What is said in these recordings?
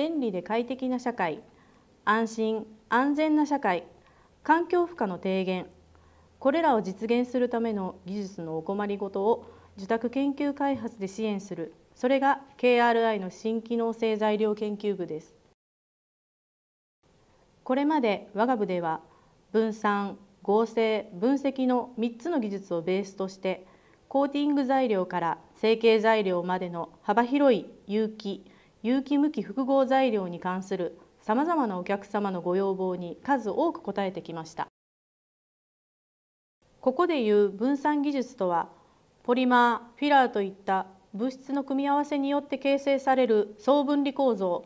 便利で快適な社会安心安全な社会環境負荷の低減これらを実現するための技術のお困りごとを受託研究開発で支援するそれが KRI の新機能性材料研究部ですこれまで我が部では分散合成分析の3つの技術をベースとしてコーティング材料から成形材料までの幅広い有機有機無機複合材料に関するさまざまなお客様のご要望に数多く応えてきましたここでいう分散技術とはポリマーフィラーといった物質の組み合わせによって形成される総分離構造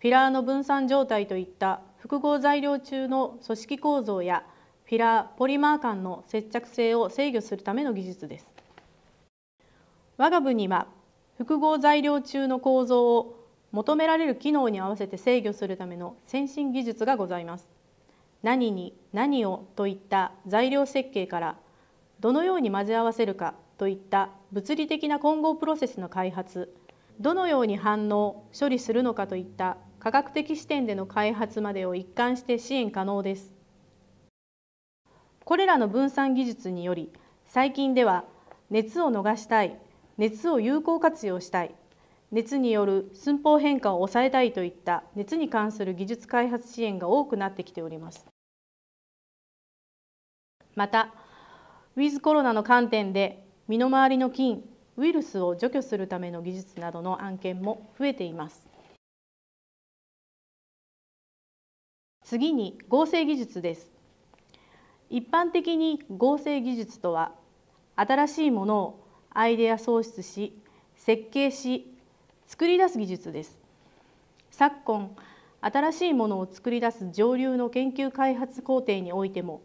フィラーの分散状態といった複合材料中の組織構造やフィラーポリマー間の接着性を制御するための技術です我が部には複合材料中の構造を求められる機能に合わせて制御するための先進技術がございます何に何をといった材料設計からどのように混ぜ合わせるかといった物理的な混合プロセスの開発どのように反応処理するのかといった科学的視点での開発までを一貫して支援可能ですこれらの分散技術により最近では熱を逃したい熱を有効活用したい熱による寸法変化を抑えたいといった熱に関する技術開発支援が多くなってきております。また、ウィズコロナの観点で身の回りの菌、ウイルスを除去するための技術などの案件も増えています。次に合成技術です。一般的に合成技術とは、新しいものをアイデア創出し、設計し、作り出す技術です昨今新しいものを作り出す上流の研究開発工程においても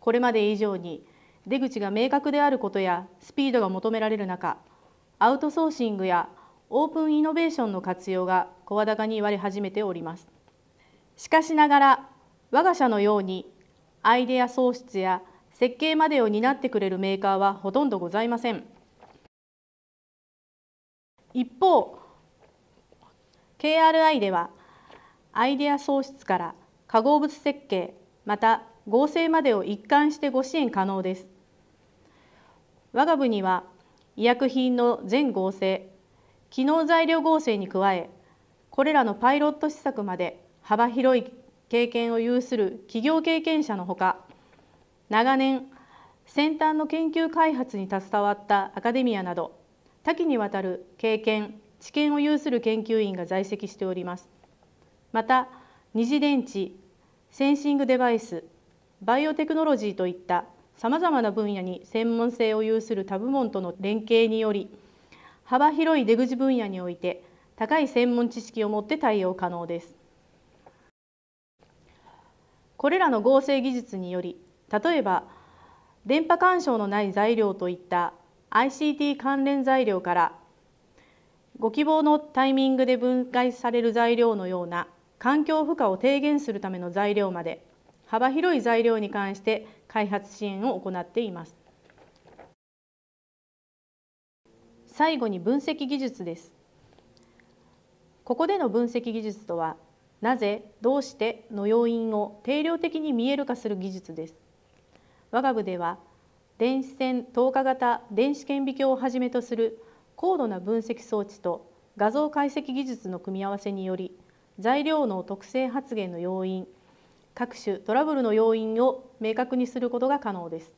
これまで以上に出口が明確であることやスピードが求められる中アウトソーシングやオープンイノベーションの活用が声高に言われ始めておりますしかしながら我が社のようにアイデア創出や設計までを担ってくれるメーカーはほとんどございません一方 KRI ではアイデア創出から化合物設計また合成までを一貫してご支援可能です我が部には医薬品の全合成機能材料合成に加えこれらのパイロット施策まで幅広い経験を有する企業経験者のほか長年先端の研究開発に携わったアカデミアなど多岐にわたる経験知見を有する研究員が在籍しておりますまた二次電池センシングデバイスバイオテクノロジーといったさまざまな分野に専門性を有する他部門との連携により幅広い出口分野において高い専門知識を持って対応可能ですこれらの合成技術により例えば電波干渉のない材料といった ICT 関連材料からご希望のタイミングで分解される材料のような環境負荷を低減するための材料まで幅広い材料に関して開発支援を行っています最後に分析技術ですここでの分析技術とはなぜどうしての要因を定量的に見える化する技術です我が部では電子線透過型電子顕微鏡をはじめとする高度な分析装置と画像解析技術の組み合わせにより材料の特性発現の要因各種トラブルの要因を明確にすることが可能です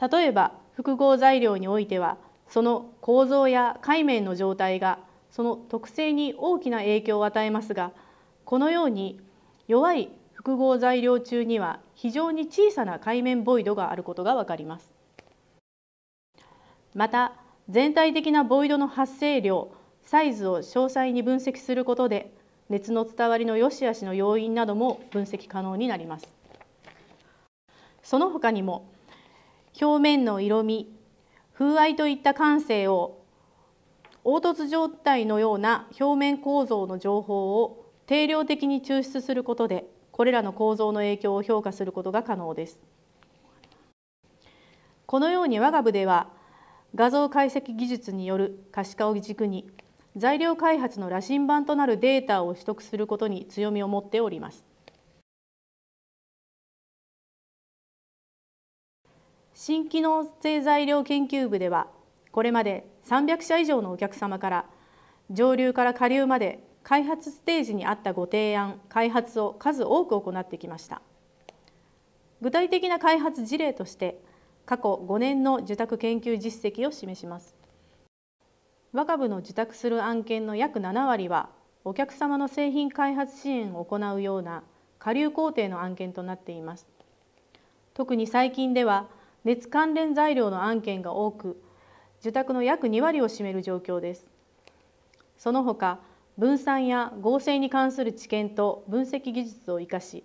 例えば複合材料においてはその構造や界面の状態がその特性に大きな影響を与えますがこのように弱い複合材料中には非常に小さな界面ボイドがあることがわかります。また全体的なボイドの発生量サイズを詳細に分析することで熱の伝わりの良し悪しの要因なども分析可能になりますその他にも表面の色味風合いといった感性を凹凸状態のような表面構造の情報を定量的に抽出することでこれらの構造の影響を評価することが可能ですこのように我が部では画像解析技術による可視化を軸に材料開発の羅針盤となるデータを取得することに強みを持っております新機能性材料研究部ではこれまで300社以上のお客様から上流から下流まで開発ステージにあったご提案開発を数多く行ってきました具体的な開発事例として「過去5年の受託研究実績を示します我が部の受託する案件の約7割はお客様の製品開発支援を行うような下流工程の案件となっています特に最近では熱関連材料の案件が多く受託の約2割を占める状況ですその他分散や合成に関する知見と分析技術を生かし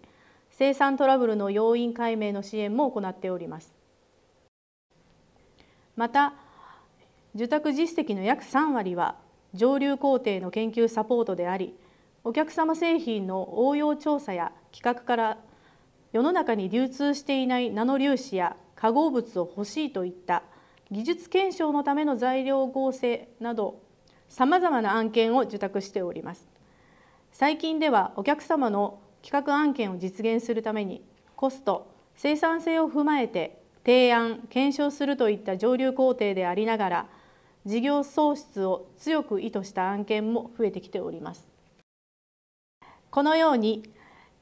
生産トラブルの要因解明の支援も行っておりますまた受託実績の約3割は上流工程の研究サポートでありお客様製品の応用調査や企画から世の中に流通していないナノ粒子や化合物を欲しいといった技術検証のための材料合成などさまざまな案件を受託しております最近ではお客様の企画案件を実現するためにコスト生産性を踏まえて提案検証するといった上流工程でありながら事業創出を強く意図した案件も増えてきておりますこのように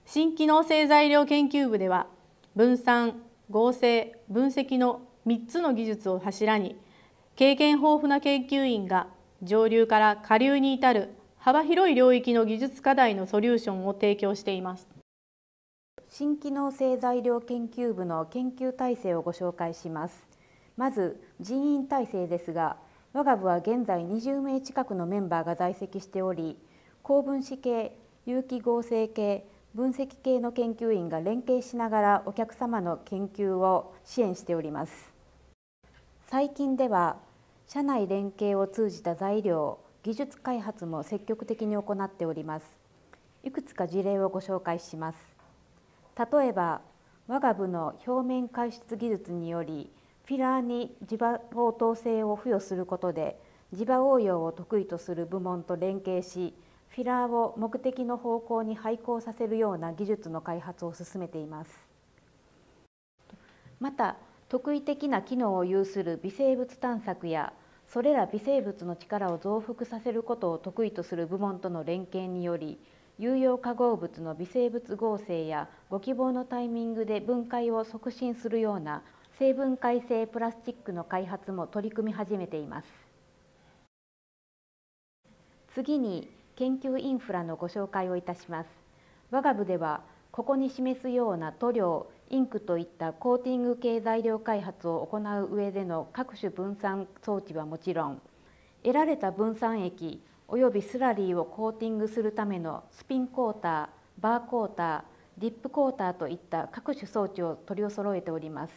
新機能性材料研究部では分散合成分析の3つの技術を柱に経験豊富な研究員が上流から下流に至る幅広い領域の技術課題のソリューションを提供しています。新機能性材料研究部の研究体制をご紹介しますまず人員体制ですが我が部は現在20名近くのメンバーが在籍しており高分子系有機合成系分析系の研究員が連携しながらお客様の研究を支援しております最近では社内連携を通じた材料技術開発も積極的に行っておりますいくつか事例をご紹介します例えば我が部の表面解質技術によりフィラーに磁場応答性を付与することで磁場応用を得意とする部門と連携しフィラーを目的の方向に配行させるような技術の開発を進めていますまた特異的な機能を有する微生物探索やそれら微生物の力を増幅させることを得意とする部門との連携により有用化合物の微生物合成やご希望のタイミングで分解を促進するような成分解性プラスチックの開発も取り組み始めています次に研究インフラのご紹介をいたします我が部ではここに示すような塗料インクといったコーティング系材料開発を行う上での各種分散装置はもちろん得られた分散液およびスラリーをコーティングするためのスピンコーターバーコーターディップコーターといった各種装置を取り揃えております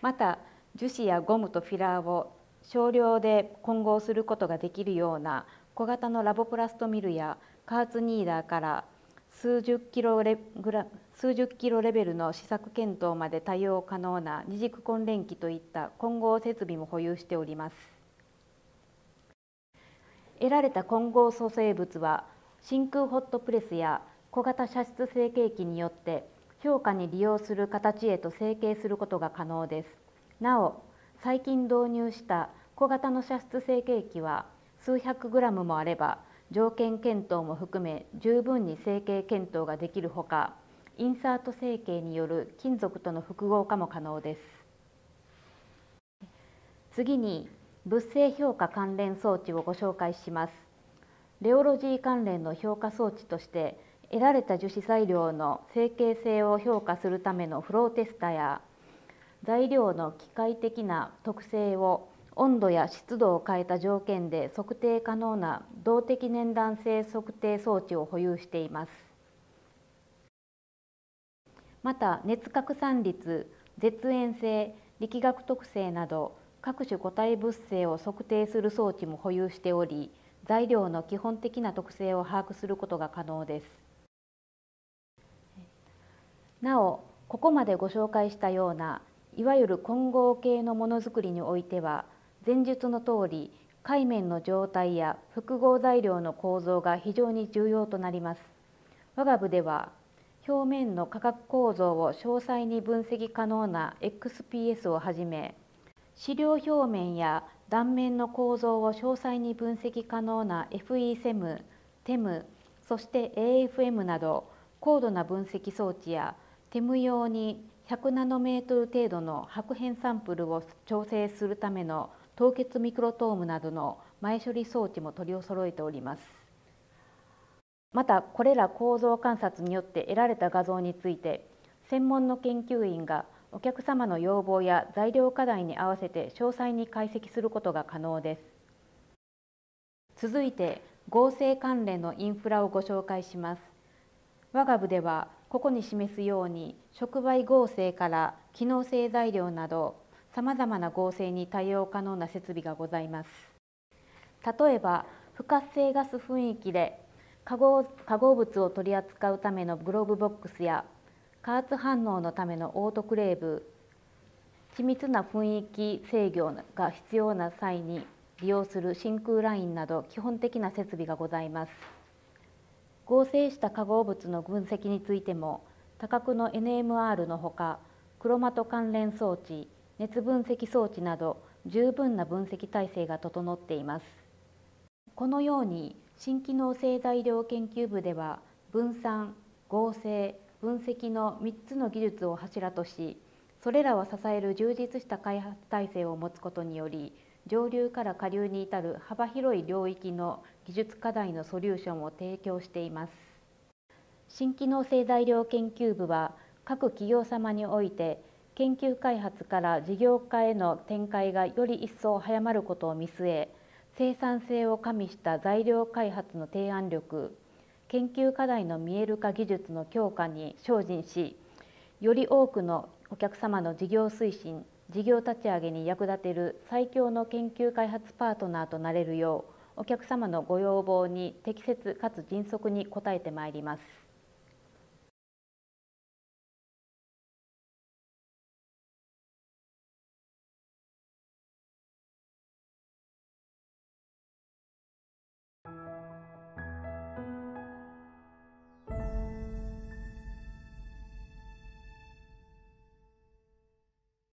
また樹脂やゴムとフィラーを少量で混合することができるような小型のラボプラストミルや加圧ニーダーから数十キロレグラ数十キロレベルの試作検討まで対応可能な二軸混連機といった混合設備も保有しております。得られた混合組成物は真空ホットプレスや小型射出成形機によって評価に利用する形へと成形することが可能ですなお最近導入した小型の射出成形機は数百グラムもあれば条件検討も含め十分に成形検討ができるほかインサート成形による金属との複合化も可能です次に物性評価関連装置をご紹介しますレオロジー関連の評価装置として得られた樹脂材料の成形性を評価するためのフローテスタや材料の機械的な特性を温度や湿度を変えた条件で測定可能な動的粘弾性測定装置を保有していますまた熱拡散率絶縁性力学特性など各種固体物性を測定する装置も保有しており材料の基本的な特性を把握することが可能ですなおここまでご紹介したようないわゆる混合系のものづくりにおいては前述の通り界面の状態や複合材料の構造が非常に重要となります我が部では表面の価格構造を詳細に分析可能な XPS をはじめ資料表面や断面の構造を詳細に分析可能な FESEM、TEM、そして AFM など高度な分析装置や TEM 用に100ナノメートル程度の白片サンプルを調整するための凍結ミクロトームなどの前処理装置も取り揃えておりますまたこれら構造観察によって得られた画像について専門の研究員がお客様の要望や材料課題に合わせて詳細に解析することが可能です続いて合成関連のインフラをご紹介します我が部ではここに示すように触媒合成から機能性材料などさまざまな合成に対応可能な設備がございます例えば不活性ガス雰囲気で化合化合物を取り扱うためのグローブボックスや加圧反応のためのオートクレーブ緻密な雰囲気制御が必要な際に利用する真空ラインなど基本的な設備がございます合成した化合物の分析についても多角の NMR のほかクロマト関連装置熱分析装置など十分な分析体制が整っていますこのように新機能性材料研究部では分散合成分析の3つの技術を柱としそれらを支える充実した開発体制を持つことにより上流から下流に至る幅広い領域の技術課題のソリューションを提供しています新機能性材料研究部は各企業様において研究開発から事業化への展開がより一層早まることを見据え生産性を加味した材料開発の提案力研究課題の見える化技術の強化に精進しより多くのお客様の事業推進事業立ち上げに役立てる最強の研究開発パートナーとなれるようお客様のご要望に適切かつ迅速に応えてまいります。